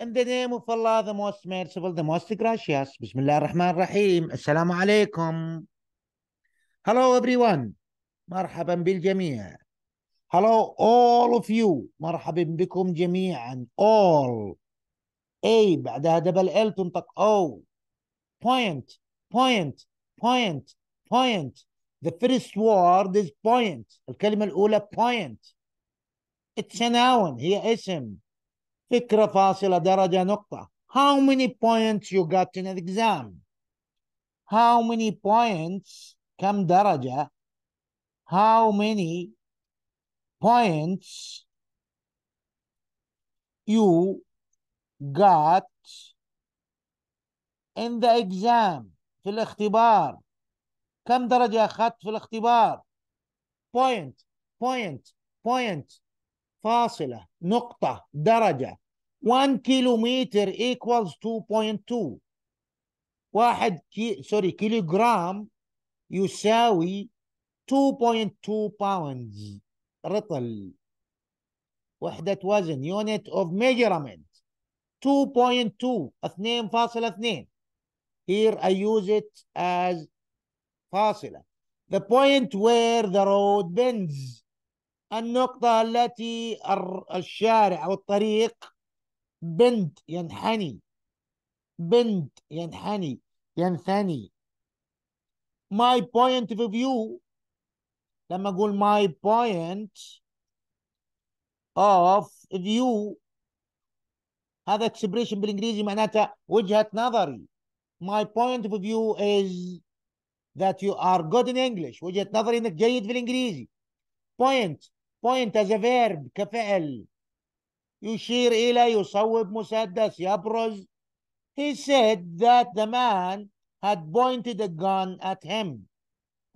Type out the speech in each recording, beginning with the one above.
In the name of Allah, the most merciful, the most gracious. Bismillah ar-Rahman ar-Rahim. Assalamu alaikum. Hello everyone. مرحبا بالجميع. Hello all of you. مرحبا بكم جميعا. All. A بعدها double L تنطق O. Point. Point. Point. Point. The first word is point. الكلمة الأولى point. It's a noun. هي اسم. اقرأ فاصلة درجة نقطة how many points you got in an exam how many points كم درجة how many points you got in the exam في الاختبار كم درجة أخذت في الاختبار point point point فاصلة نقطة درجة 1 كيلومتر equals 2.2 واحد كي سوري كيلوغرام يساوي 2.2 باوندز رطل وحدة وزن unit of measurement 2.2 2.2 here I use it as فاصلة the point where the road bends النقطة التي الشارع أو الطريق بند ينحني بند ينحني ينثني my point of view لما أقول my point of view هذا expression بالإنجليزي معناته وجهة نظري my point of view is that you are good in English وجهة نظري أنك جيد في الإنجليزي point point as a verb كفعل يشير إلى يصوب مسدس يبرز he said that the man had pointed a gun at him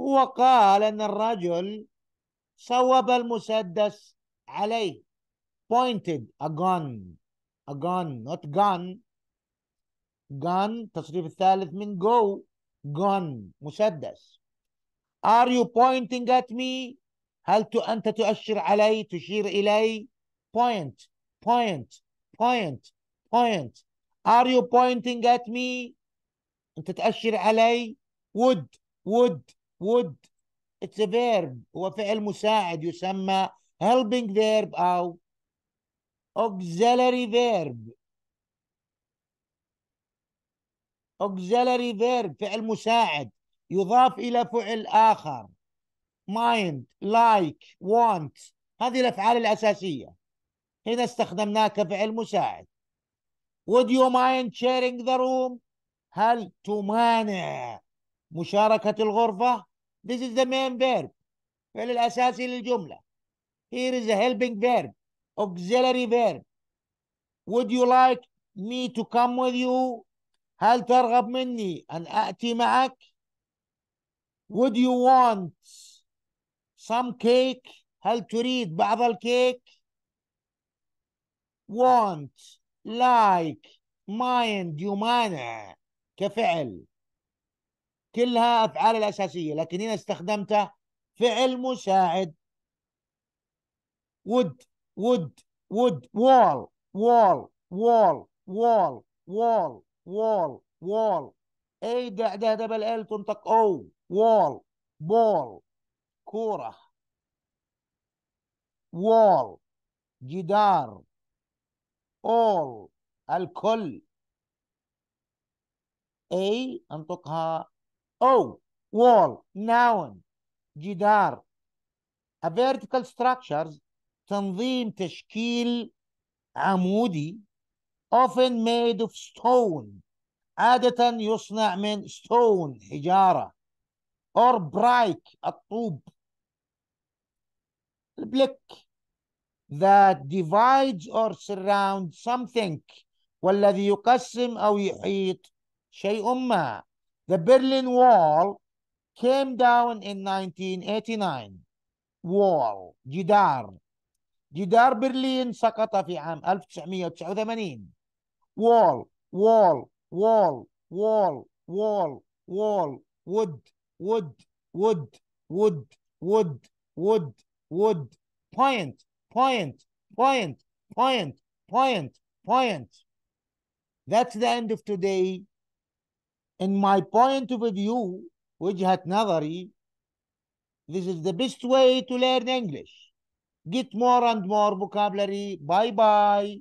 هو قال أن الرجل صوب المسدس عليه pointed a gun a gun not gun gun تصريف الثالث من go gun مسدس are you pointing at me هل أنت تؤشر علي تشير إلي point point point point are you pointing at me أنت تؤشر علي would would would it's a verb هو فعل مساعد يسمى helping verb أو auxiliary verb auxiliary verb فعل مساعد يضاف إلى فعل آخر mind like want هذه الأفعال الأساسية هنا استخدمناها كفعل مساعد would you mind sharing the room هل تمانع مشاركة الغرفة this is the main verb الفعل الأساسي للجملة here is a helping verb auxiliary verb would you like me to come with you هل ترغب مني أن اتي معك would you want some cake هل تريد بعض الكيك want like mind يمانع كفعل كلها أفعال الأساسية لكن هنا استخدمت فعل مساعد would would would wall wall wall wall wall wall wall أي دعدة دبل ال تنطق او wall ball كوره وول جدار اول الكل اي انطقها او وول ناون جدار A vertical structures تنظيم تشكيل عمودي often made of stone عادة يصنع من stone حجارة or break الطوب black that divides or surrounds something والذي يقسم أو يحيط شيء ما The Berlin Wall came down in 1989 Wall جدار جدار برلين سقط في عام 1989 Wall Wall Wall Wall Wall Wall Wood Wood Wood Wood Wood Wood would point, point, point, point, point, point. That's the end of today. In my point of view, Wajhat نظري, this is the best way to learn English. Get more and more vocabulary. Bye-bye.